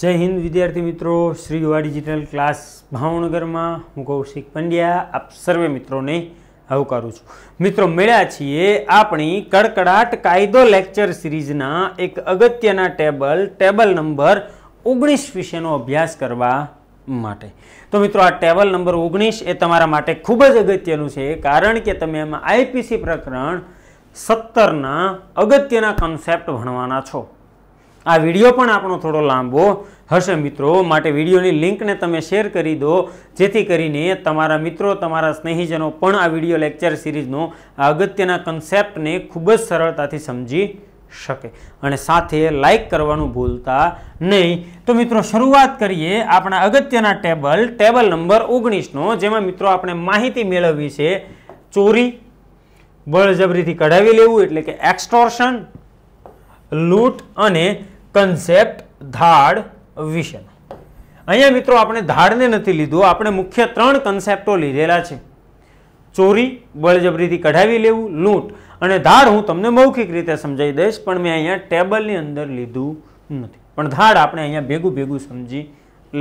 જય હિન્દ વિદ્યાર્થી મિત્રો શ્રી યુવા ડિજિટલ ક્લાસ ભાવનગરમાં હું કૌશિક પંડ્યા આપ સર્વે મિત્રોને આવકારું છું મિત્રો મળ્યા છીએ આપણી કડકડાટ કાયદો લેક્ચર સિરીઝના એક અગત્યના ટેબલ ટેબલ નંબર ઓગણીસ વિશેનો અભ્યાસ કરવા માટે તો મિત્રો આ ટેબલ નંબર ઓગણીસ એ તમારા માટે ખૂબ જ અગત્યનું છે કારણ કે તમે એમાં આઈપીસી પ્રકરણ સત્તરના અગત્યના કોન્સેપ્ટ ભણવાના છો આ વિડીયો પણ આપણો થોડો લાંબો હશે મિત્રો માટે વિડીયોની લિંકને તમે શેર કરી દો જેથી કરીને તમારા મિત્રો તમારા સ્નેહીજનો પણ આ વિડીયો લેક્ચર સિરીઝનો આ અગત્યના કન્સેપ્ટને ખૂબ જ સરળતાથી સમજી શકે અને સાથે લાઇક કરવાનું ભૂલતા નહીં તો મિત્રો શરૂઆત કરીએ આપણા અગત્યના ટેબલ ટેબલ નંબર ઓગણીસનો જેમાં મિત્રો આપણે માહિતી મેળવવી છે ચોરી બળજબરીથી કઢાવી લેવું એટલે કે એક્સટોર્શન લૂંટ અને કન્સેપ્ટ ધાડ વિશેનો અહીંયા મિત્રો આપણે ધાડને નથી લીધું આપણે મુખ્ય ત્રણ કન્સેપ્ટો લીધેલા છે ચોરી બળજબરીથી કઢાવી લેવું લૂંટ અને ધાડ હું તમને મૌખિક રીતે સમજાવી દઈશ પણ મેં અહીંયા ટેબલની અંદર લીધું નથી પણ ધાડ આપણે અહીંયા ભેગું ભેગું સમજી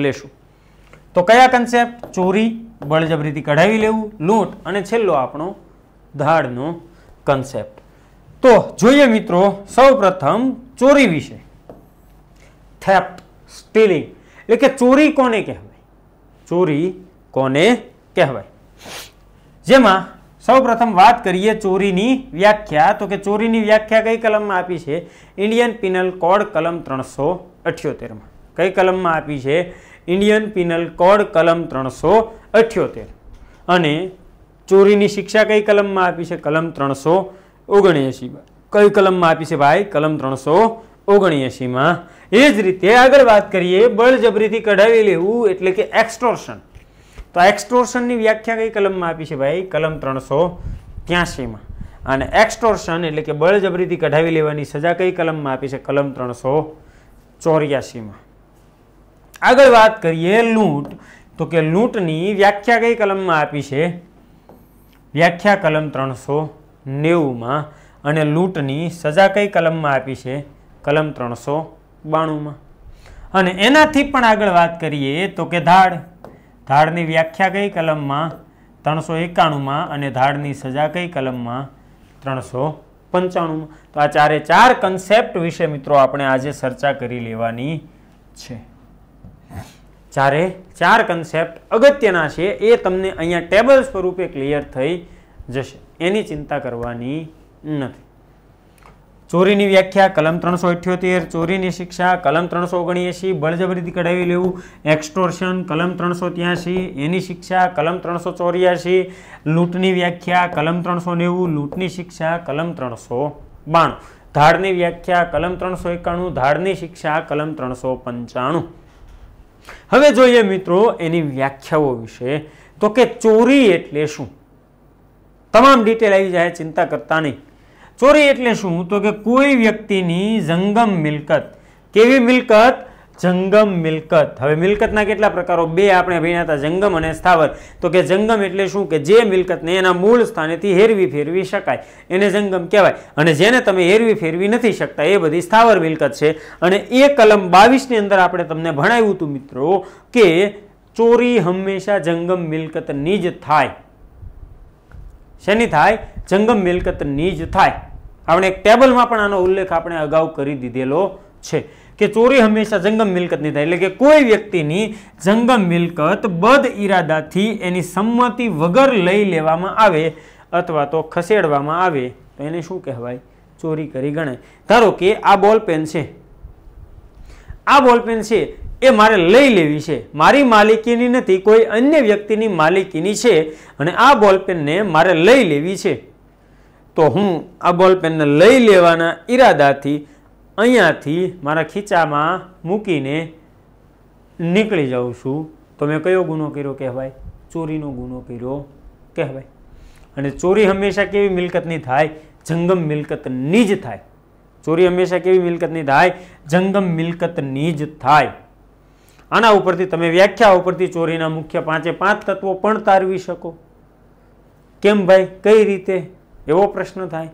લેશું તો કયા કન્સેપ્ટ ચોરી બળજબરીથી કઢાવી લેવું લૂંટ અને છેલ્લો આપણો ધાડનો કન્સેપ્ટ તો જોઈએ મિત્રો સૌ ચોરી વિશે થેપ્ટ સ્ટીલિંગ એટલે કે ચોરી કોને કહેવાય ચોરી કોને કહેવાય જેમાં સૌપ્રથમ વાત કરીએ ચોરીની વ્યાખ્યા તો કે ચોરીની વ્યાખ્યા કઈ કલમમાં આપી છે ઇન્ડિયન પિનલ કોડ કલમ ત્રણસો અઠ્યોતેરમાં કઈ કલમમાં આપી છે ઇન્ડિયન પિનલ કોડ કલમ ત્રણસો અઠ્યોતેર અને ચોરીની શિક્ષા કઈ કલમમાં આપી છે કલમ ત્રણસો ઓગણએંશીમાં કઈ કલમમાં આપી છે ભાઈ કલમ ત્રણસો ઓગણએંશીમાં એ જ રીતે આગળ વાત કરીએ બળજબરીથી કઢાવી લેવું એટલે કે એક્સ્ટોર્શન તો આ વ્યાખ્યા કઈ કલમમાં આપી છે ભાઈ કલમ ત્રણસો ત્યાસીમાં અને એક્સ્ટોર્શન એટલે કે બળજબરીથી કઢાવી લેવાની સજા કઈ કલમમાં આપી છે કલમ ત્રણસો ચોર્યાસીમાં આગળ વાત કરીએ લૂંટ તો કે લૂંટની વ્યાખ્યા કઈ કલમમાં આપી છે વ્યાખ્યા કલમ ત્રણસો નેવુંમાં અને લૂંટની સજા કઈ કલમમાં આપી છે કલમ ત્રણસો બાણુંમાં અને એનાથી પણ આગળ વાત કરીએ તો કે ધાડ ધાડની વ્યાખ્યા કઈ કલમમાં ત્રણસો એકાણુંમાં અને ધાડની સજા કઈ કલમમાં ત્રણસો પંચાણુંમાં તો આ ચારે ચાર કન્સેપ્ટ વિશે મિત્રો આપણે આજે ચર્ચા કરી લેવાની છે ચારે ચાર કન્સેપ્ટ અગત્યના છે એ તમને અહીંયા ટેબલ સ્વરૂપે ક્લિયર થઈ જશે એની ચિંતા કરવાની નથી ચોરીની વ્યાખ્યા કલમ ત્રણસો અઠ્યોતેર ચોરીની શિક્ષા કલમ ત્રણસો ઓગણએંશી બળજબરીથી કઢાવી લેવું એક્સ્ટોર્શન કલમ ત્રણસો ત્યાંશી એની શિક્ષા કલમ ત્રણસો ચોર્યાસી લૂંટની વ્યાખ્યા કલમ ત્રણસો નેવું લૂંટની શિક્ષા કલમ ત્રણસો બાણું ધાડની વ્યાખ્યા કલમ ત્રણસો એકાણું ધાડની શિક્ષા કલમ ત્રણસો પંચાણું હવે જોઈએ મિત્રો એની વ્યાખ્યાઓ વિશે તો કે ચોરી એટલે શું તમામ ડિટેલ આવી જાય ચિંતા કરતા નહીં ચોરી એટલે શું તો કે કોઈ વ્યક્તિની જંગમ મિલકત કેવી મિલકત જંગમ મિલકત હવે મિલકતના કેટલા પ્રકારો બે આપણે ભણ્યા હતા જંગમ અને સ્થાવર તો કે જંગમ એટલે શું કે જે મિલકતને એના મૂળ સ્થાનેથી હેરવી ફેરવી શકાય એને જંગમ કહેવાય અને જેને તમે હેરવી ફેરવી નથી શકતા એ બધી સ્થાવર મિલકત છે અને એ કલમ બાવીસની અંદર આપણે તમને ભણાવ્યું હતું મિત્રો કે ચોરી હંમેશા જંગમ મિલકતની જ થાય શેની થાય જંગમ મિલકતની જ થાય આપણે એક ટેબલમાં પણ આનો ઉલ્લેખ આપણે અગાઉ કરી દીધેલો છે કે ચોરી હંમેશા જંગમ મિલકતની થાય એટલે કે કોઈ વ્યક્તિની જંગમ મિલકત બદ ઇરાદાથી એની સંમતિ વગર લઈ લેવામાં આવે અથવા તો ખસેડવામાં આવે તો એને શું કહેવાય ચોરી કરી ગણાય ધારો કે આ બોલપેન છે આ બોલપેન છે એ મારે લઈ લેવી છે મારી માલિકીની નથી કોઈ અન્ય વ્યક્તિની માલિકીની છે અને આ બોલપેનને મારે લઈ લેવી છે તો હું આ બોલપેનને લઈ લેવાના ઈરાદાથી અહીંયાથી મારા ખીચામાં મૂકીને નીકળી જાઉં છું તો મેં કયો ગુનો કર્યો કહેવાય ચોરીનો ગુનો કર્યો કહેવાય અને ચોરી હંમેશા કેવી મિલકતની થાય જંગમ મિલકતની જ થાય ચોરી હંમેશા કેવી મિલકતની થાય જંગમ મિલકતની જ થાય આના ઉપરથી તમે વ્યાખ્યા ઉપરથી ચોરીના મુખ્ય પાંચે પાંચ તત્વો પણ તારવી શકો કેમ ભાઈ કઈ રીતે એવો પ્રશ્ન થાય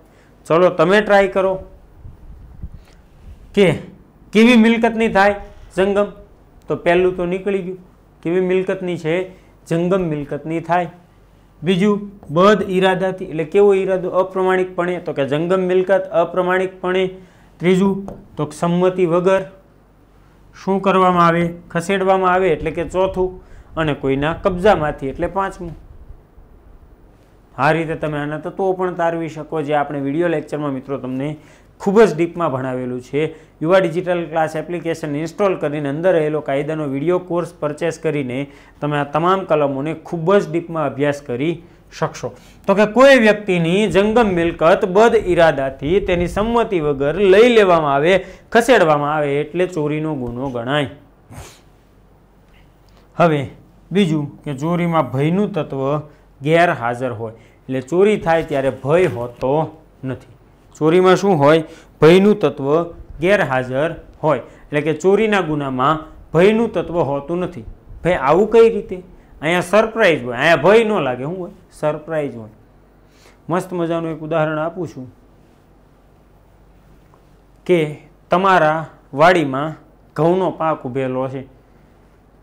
ચલો તમે ટ્રાય કરો કે કેવી મિલકતની થાય જંગમ તો પહેલું તો નીકળી ગયું કેવી મિલકતની છે જંગમ મિલકતની થાય બીજું બધ ઈરાદાથી એટલે કેવો ઈરાદો અપ્રમાણિકપણે તો કે જંગમ મિલકત અપ્રમાણિકપણે ત્રીજું તો સંમતિ વગર શું કરવામાં આવે ખસેડવામાં આવે એટલે કે ચોથું અને કોઈના કબજામાંથી એટલે પાંચમું આ રીતે તમે આના તત્વો પણ તારવી શકો જે આપણે વિડીયો લેક્ચરમાં મિત્રો તમને ખૂબ જ ડીપમાં ભણાવેલું છે યુવા ડિજિટલ ક્લાસ એપ્લિકેશન ઇન્સ્ટોલ કરીને અંદર રહેલો કાયદાનો વિડીયો કોર્સ પરચેસ કરીને તમે આ તમામ કલમોને ખૂબ જ ડીપમાં અભ્યાસ કરી શકશો તો કે કોઈ વ્યક્તિની જંગમ મિલકત બદ ઇરાદાથી તેની સંમતિ વગર લઈ લેવામાં આવે ખસેડવામાં આવે એટલે ચોરીનો ગુનો ગણાય હવે બીજું કે ચોરીમાં ભયનું તત્વ ગેરહાજર હોય એટલે ચોરી થાય ત્યારે ભય હોતો નથી ચોરીમાં શું હોય ભયનું તત્વ ગેરહાજર હોય એટલે કે ચોરીના ગુનામાં ભયનું તત્વ હોતું નથી ભાઈ આવું કઈ રીતે અહીંયા સરપ્રાઈઝ હોય અહીંયા ભય ન લાગે શું હોય સરપ્રાઈઝ હોય મસ્ત મજાનું એક ઉદાહરણ આપું છું કે તમારા વાડીમાં ઘઉંનો પાક ઉભેલો છે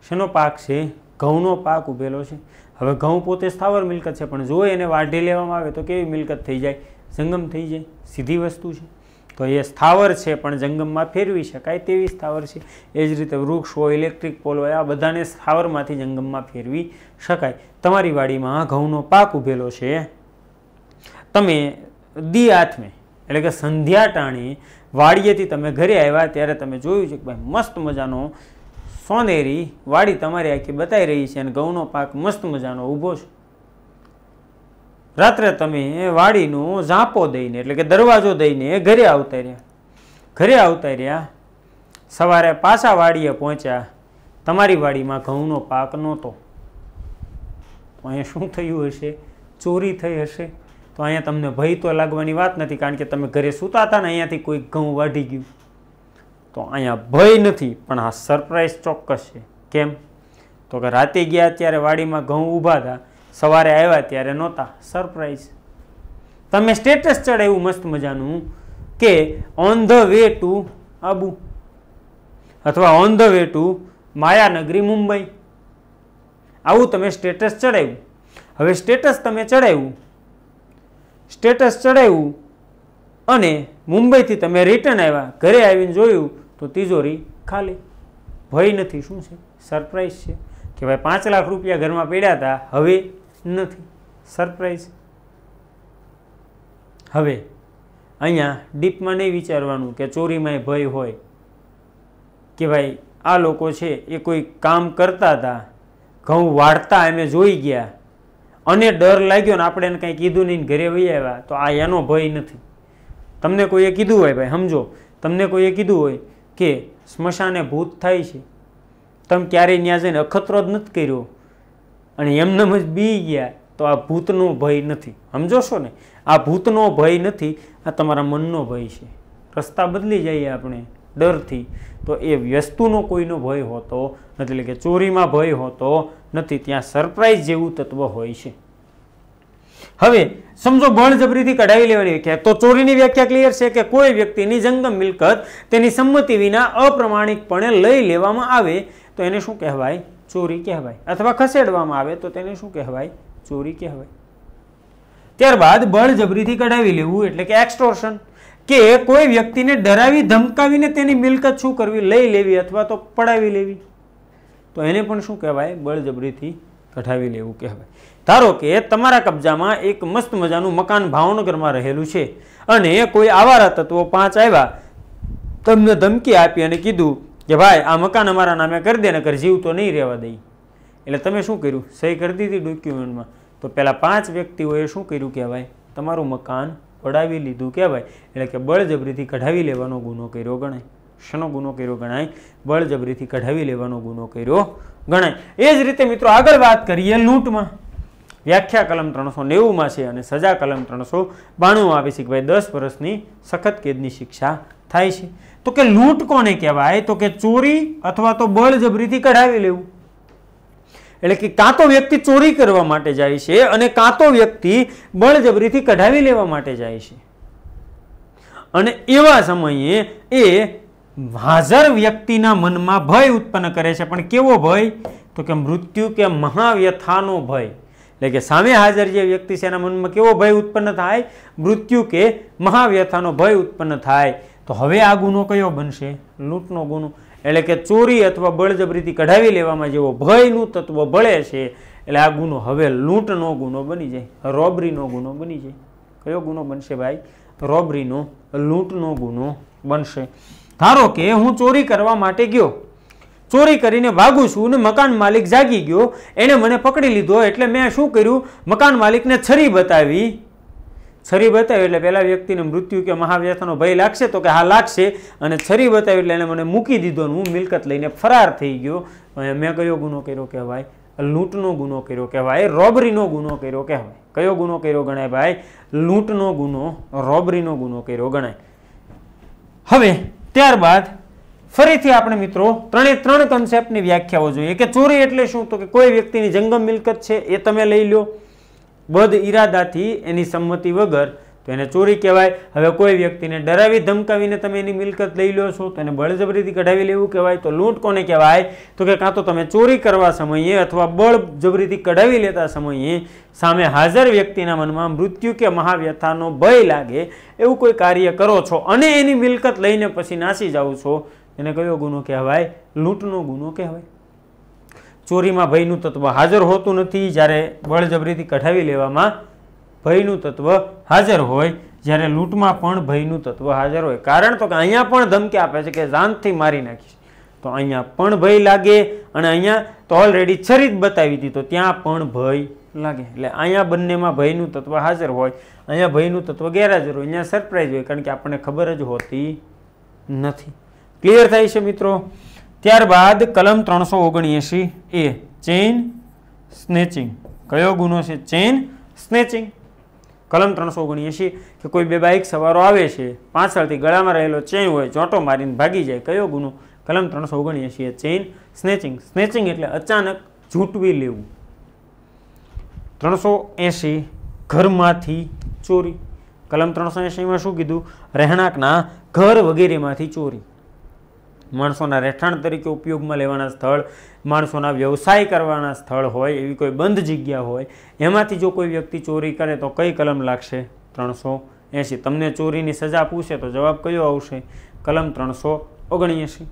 શેનો પાક છે ઘઉંનો પાક ઉભેલો છે હવે ઘઉં પોતે સ્થાવર મિલકત છે પણ જો એને વાઢી લેવામાં આવે તો કેવી મિલકત થઈ જાય જંગમ થઈ જાય સીધી વસ્તુ છે તો એ સ્થાવર છે પણ જંગમમાં ફેરવી શકાય તેવી સ્થાવર છે એ જ રીતે વૃક્ષ હોય ઇલેક્ટ્રિક પોલ હોય આ બધાને સ્થાવરમાંથી જંગમમાં ફેરવી શકાય તમારી વાડીમાં ઘઉંનો પાક ઉભેલો છે તમે દી આથમે એટલે કે સંધ્યા ટાણી વાડીએથી તમે ઘરે આવ્યા ત્યારે તમે જોયું છે કે ભાઈ મસ્ત મજાનો સોનેરી વાડી તમારી આખી બતાવી રહી છે અને ઘઉંનો પાક મસ્ત મજાનો ઊભો છે રાત્રે તમે વાડીનો ઝાંપો દઈને એટલે કે દરવાજો દઈને ઘરે આવતા રહ્યા ઘરે આવતા રહ્યા સવારે પાછા વાડીએ પહોંચ્યા તમારી વાડીમાં ઘઉંનો પાક નહોતો તો અહીંયા શું થયું હશે ચોરી થઈ હશે તો અહીંયા તમને ભય તો લાગવાની વાત નથી કારણ કે તમે ઘરે સૂતા હતા ને અહીંયાથી કોઈ ઘઉં વાઢી ગયું તો અહીંયા ભય નથી પણ આ સરપ્રાઈઝ ચોક્કસ છે કેમ તો કે રાતે ગયા ત્યારે વાડીમાં ઘઉં ઊભા હતા સવારે આવ્યા ત્યારે નહોતા સરપ્રાઈઝ તમે સ્ટેટસ ચડાવ્યું મસ્ત મજાનું કે on the way to Abu અથવા ઓન ધ વે ટુ માયાનગરી મુંબઈ આવું તમે સ્ટેટસ ચડાવ્યું હવે સ્ટેટસ તમે ચડાવ્યું સ્ટેટસ ચડાવ્યું અને મુંબઈથી તમે રિટર્ન આવ્યા ઘરે આવીને જોયું તો તિજોરી ખાલી ભય નથી શું છે સરપ્રાઈઝ છે કે ભાઈ પાંચ લાખ રૂપિયા ઘરમાં પડ્યા હતા હવે નથી સરપ્રાઈઝ હવે અહીંયા ડીપમાં નહીં વિચારવાનું કે ચોરીમાં ભય હોય કે ભાઈ આ લોકો છે એ કોઈ કામ કરતા હતા ઘઉં વાળતા એમે જોઈ ગયા અને ડર લાગ્યો ને આપણે એને કંઈ કીધું નહીં ઘરે વહી આવ્યા તો આ એનો ભય નથી તમને કોઈએ કીધું હોય ભાઈ સમજો તમને કોઈએ કીધું હોય કે સ્મશાને ભૂત થાય છે તમે ક્યારેય ત્યાં જઈને અખતરો જ નથી કર્યો અને એમનેમ જ બી ગયા તો આ ભૂતનો ભય નથી સમજો ને આ ભૂતનો ભય નથી આ તમારા મનનો ભય છે રસ્તા બદલી જઈએ આપણે ડરથી તો એ વસ્તુનો કોઈનો ભય હોતો એટલે કે ચોરીમાં ભય હોતો નથી ત્યાં સરપ્રાઈઝ જેવું તત્વ હોય છે હવે સમજો બળજબરીથી કઢાવી લેવાની વ્યાખ્યા તો ચોરીની વ્યાખ્યા ક્લિયર છે કે કોઈ વ્યક્તિની જંગમ મિલકત તેની સંમતિ વિના અપ્રમાણિકપણે લઈ લેવામાં આવે તો એને શું કહેવાય ચોરી કહેવાય અથવા ખસેડવામાં આવે તો તેને શું કહેવાય ચોરી કહેવાય ત્યારબાદ બળજબરીથી કઢાવી લેવું એટલે કે એક્સ્ટોર્શન કે કોઈ વ્યક્તિને ડરાવી ધમકાવીને તેની મિલકત શું કરવી લઈ લેવી અથવા તો પડાવી લેવી તો એને પણ શું કહેવાય બળજબરીથી કઢાવી લેવું કહેવાય ધારો કે તમારા કબજામાં એક મસ્ત મજાનું મકાન ભાવનગરમાં રહેલું છે અને કોઈ આવારા તત્વો પાંચ આવ્યા તમને ધમકી આપી અને કીધું કે ભાઈ આ મકાન અમારા નામે કરી દે ને કર જીવ તો નહીં રહેવા દઈ એટલે તમે શું કર્યું સહી કરી દીધી ડોક્યુમેન્ટમાં તો પહેલાં પાંચ વ્યક્તિઓએ શું કર્યું કહેવાય તમારું મકાન પડાવી લીધું કહેવાય એટલે કે બળજબરીથી કઢાવી લેવાનો ગુનો કર્યો ગણાય શેનો ગુનો કર્યો ગણાય બળજબરીથી કઢાવી લેવાનો ગુનો કર્યો ગણાય એ જ રીતે મિત્રો આગળ વાત કરીએ લૂંટમાં વ્યાખ્યા કલમ ત્રણસો નેવુંમાં છે અને સજા કલમ ત્રણસો બાણું આપી છે કે ભાઈ દસ વર્ષની સખત કેદની શિક્ષા થાય છે તો કે લૂંટ કોને કહેવાય તો કે ચોરી અથવા તો બળજબરીથી કઢાવી લેવું એટલે કે કાં તો વ્યક્તિ ચોરી કરવા માટે જાય છે અને કાં તો વ્યક્તિ બળજબરીથી કઢાવી લેવા માટે જાય છે અને એવા સમયે એ હાજર વ્યક્તિના મનમાં ભય ઉત્પન્ન કરે છે પણ કેવો ભય તો કે મૃત્યુ કે મહાવ્યથાનો ભય એટલે કે સામે હાજર જે વ્યક્તિ છે એના મનમાં કેવો ભય ઉત્પન્ન થાય મૃત્યુ કે મહાવ્યથાનો ભય ઉત્પન્ન થાય તો હવે આ ગુનો કયો બનશે લૂંટનો ગુનો એટલે કે ચોરી અથવા બળજબરીથી કઢાવી લેવામાં જેવો ભયનું તત્વ ભળે છે એટલે આ ગુનો હવે લૂંટનો ગુનો બની જાય રોબરીનો ગુનો બની જાય કયો ગુનો બનશે ભાઈ રોબરીનો લૂંટનો ગુનો બનશે ધારો કે હું ચોરી કરવા માટે ગયો ચોરી કરીને ભાગું છું ને મકાન માલિક જાગી ગયો એણે મને પકડી લીધો એટલે મેં શું કર્યું મકાન માલિકને છરી બતાવી છરી બતાવી એટલે પહેલાં વ્યક્તિને મૃત્યુ કે મહાવ્યથાનો ભય લાગશે તો કે હા લાગશે અને છરી બતાવી એટલે એને મને મૂકી દીધો અને હું મિલકત લઈને ફરાર થઈ ગયો મેં કયો ગુનો કર્યો કહેવાય લૂંટનો ગુનો કર્યો કહેવાય રોબરીનો ગુનો કર્યો કહેવાય કયો ગુનો કર્યો ગણાય ભાઈ લૂંટનો ગુનો રોબરીનો ગુનો કર્યો ગણાય હવે ત્યારબાદ ફરીથી આપણે મિત્રો ત્રણે ત્રણ કન્સેપ્ટની વ્યાખ્યાઓ જોઈએ કે ચોરી એટલે શું તો કે કોઈ વ્યક્તિની જંગમ મિલકત છે એ તમે લઈ લો બદ ઈરાદાથી એની સંમતિ વગર તો એને ચોરી કહેવાય હવે કોઈ વ્યક્તિને ડરાવી ધમકાવીને તમે એની મિલકત લઈ લો છો તો એને બળજબરીથી કઢાવી લેવું કહેવાય તો લૂંટ કોને કહેવાય તો કે કાં તો તમે ચોરી કરવા સમયે અથવા બળજબરીથી કઢાવી લેતા સમયે સામે હાજર વ્યક્તિના મનમાં મૃત્યુ કે મહાવ્યથાનો ભય લાગે એવું કોઈ કાર્ય કરો છો અને એની મિલકત લઈને પછી નાસી જાઓ છો એને કયો ગુનો કહેવાય લૂંટનો ગુનો કહેવાય ચોરીમાં ભયનું તત્વ હાજર હોતું નથી જ્યારે બળજબરીથી કઢાવી લેવામાં ભયનું તત્વ હાજર હોય જ્યારે લૂંટમાં પણ ભયનું તત્વ હાજર હોય કારણ તો કે અહીંયા પણ ધમકી આપે છે કે જાનથી મારી નાખીશ તો અહીંયા પણ ભય લાગે અને અહીંયા તો ઓલરેડી છરીત જ બતાવી દીધો ત્યાં પણ ભય લાગે એટલે અહીંયા બંનેમાં ભયનું તત્વ હાજર હોય અહીંયા ભયનું તત્વ ગેરહાજર હોય અહીંયા સરપ્રાઈઝ હોય કારણ કે આપણને ખબર જ હોતી નથી ક્લિયર થાય છે મિત્રો ત્યારબાદ કલમ ત્રણસો ઓગણએંશી એ ચેઇન સ્નેચિંગ કયો ગુનો છે ચેઇન સ્નેચિંગ કલમ ત્રણસો ઓગણએંશી કે કોઈ બે બાઇક સવારો આવે છે પાછળથી ગળામાં રહેલો ચેઇન હોય ચોંટો મારીને ભાગી જાય કયો ગુનો કલમ ત્રણસો ઓગણએંશી ચેઇન સ્નેચિંગ સ્નેચિંગ એટલે અચાનક ઝૂંટવી લેવું ત્રણસો એંશી ઘરમાંથી ચોરી કલમ ત્રણસો એંશીમાં શું કીધું રહેણાંકના ઘર વગેરેમાંથી ચોરી માણસોના રહેઠાણ તરીકે ઉપયોગમાં લેવાના સ્થળ માણસોના વ્યવસાય કરવાના સ્થળ હોય એવી કોઈ બંધ જગ્યા હોય એમાંથી જો કોઈ વ્યક્તિ ચોરી કરે તો કઈ કલમ લાગશે ત્રણસો એંશી તમને ચોરીની સજા પૂછે તો જવાબ કયો આવશે કલમ ત્રણસો ઓગણએંશી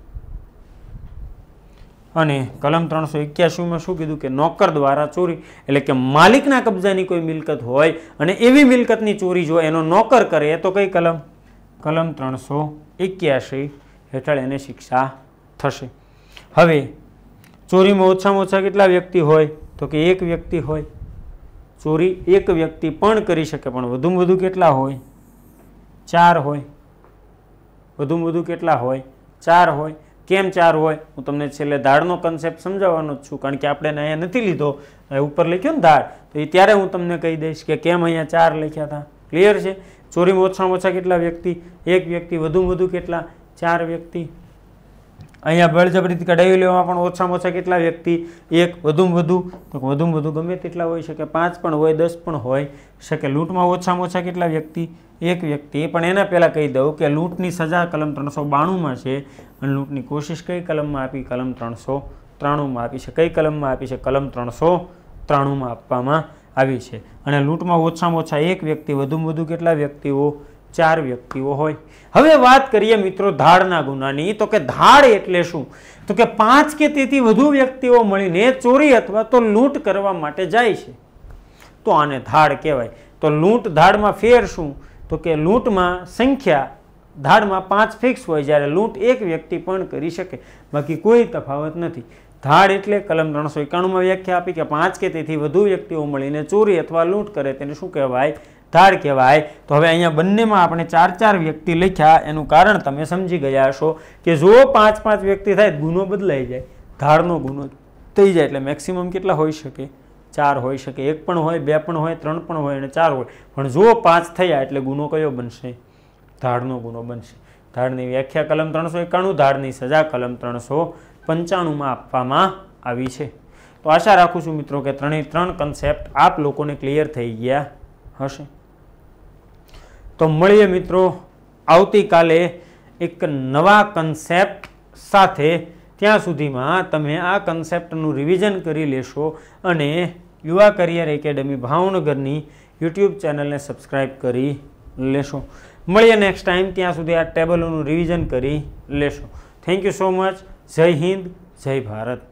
અને કલમ ત્રણસો એક્યાસીમાં શું કીધું કે નોકર દ્વારા ચોરી એટલે કે માલિકના કબજાની કોઈ મિલકત હોય અને એવી મિલકતની ચોરી જો એનો નોકર કરે તો કઈ કલમ કલમ ત્રણસો એક્યાસી હેઠળ એને શિક્ષા થશે હવે ચોરીમાં ઓછામાં ઓછા કેટલા વ્યક્તિ હોય તો કે એક વ્યક્તિ હોય ચોરી એક વ્યક્તિ પણ કરી શકે પણ વધુમાં વધુ કેટલા હોય ચાર હોય વધુમાં વધુ કેટલા હોય ચાર હોય કેમ ચાર હોય હું તમને છેલ્લે દાળનો કન્સેપ્ટ સમજાવવાનો જ છું કારણ કે આપણે અહીંયા નથી લીધો ઉપર લખ્યો ને દાળ તો એ ત્યારે હું તમને કહી દઈશ કે કેમ અહીંયા ચાર લખ્યા હતા ક્લિયર છે ચોરીમાં ઓછામાં ઓછા કેટલા વ્યક્તિ એક વ્યક્તિ વધુમાં વધુ કેટલા ચાર વ્યક્તિ અહીંયા બળજબરીથી કઢાવી લેવામાં પણ ઓછામાં ઓછા કેટલા વ્યક્તિ એક વધુમાં વધુ તો વધુમાં વધુ ગમે તેટલા હોઈ શકે પાંચ પણ હોય દસ પણ હોય શકે લૂંટમાં ઓછામાં ઓછા કેટલા વ્યક્તિ એક વ્યક્તિ પણ એના પહેલાં કહી દઉં કે લૂંટની સજા કલમ ત્રણસો બાણુંમાં છે અને લૂંટની કોશિશ કઈ કલમમાં આપી કલમ ત્રણસો ત્રાણુંમાં આપી છે કઈ કલમમાં આપી છે કલમ ત્રણસો ત્રાણુંમાં આપવામાં આવી છે અને લૂંટમાં ઓછામાં ઓછા એક વ્યક્તિ વધુમાં વધુ કેટલા વ્યક્તિઓ ચાર વ્યક્તિઓ હોય હવે વાત કરીએ મિત્રો ધાડના ગુનાની તો કે ધાડ એટલે શું તો કે પાંચ કે તેથી વધુ વ્યક્તિઓ મળીને ચોરી અથવા તો લૂંટ કરવા માટે જાય છે તો આને ધાડ કહેવાય તો લૂંટ ધાડમાં ફેર શું તો કે લૂંટમાં સંખ્યા ધાડમાં પાંચ ફિક્સ હોય જ્યારે લૂંટ એક વ્યક્તિ પણ કરી શકે બાકી કોઈ તફાવત નથી ધાડ એટલે કલમ ત્રણસો એકાણુંમાં વ્યાખ્યા આપી કે પાંચ કે તેથી વધુ વ્યક્તિઓ મળીને ચોરી અથવા લૂંટ કરે તેને શું કહેવાય ધાર કહેવાય તો હવે અહીંયા બંનેમાં આપણે ચાર ચાર વ્યક્તિ લખ્યા એનું કારણ તમે સમજી ગયા હશો કે જો પાંચ પાંચ વ્યક્તિ થાય ગુનો બદલાઈ જાય ધારનો ગુનો થઈ જાય એટલે મેક્સિમમ કેટલા હોઈ શકે ચાર હોઈ શકે એક પણ હોય બે પણ હોય ત્રણ પણ હોય અને ચાર હોય પણ જો પાંચ થયા એટલે ગુનો કયો બનશે ધારનો ગુનો બનશે ધાડની વ્યાખ્યા કલમ ત્રણસો એકાણું ધાડની સજા કલમ ત્રણસો પંચાણુંમાં આપવામાં આવી છે તો આશા રાખું છું મિત્રો કે ત્રણેય ત્રણ કન્સેપ્ટ આપ લોકોને ક્લિયર થઈ ગયા હશે તો મળીએ મિત્રો આવતીકાલે એક નવા કન્સેપ્ટ સાથે ત્યાં સુધીમાં તમે આ કન્સેપ્ટનું રિવિઝન કરી લેશો અને યુવા કરિયર એકેડમી ભાવનગરની યુટ્યુબ ચેનલને સબસ્ક્રાઈબ કરી લેશો મળીએ નેક્સ્ટ ટાઈમ ત્યાં સુધી આ ટેબલોનું રિવિઝન કરી લેશો થેન્ક યુ સો મચ જય હિન્દ જય ભારત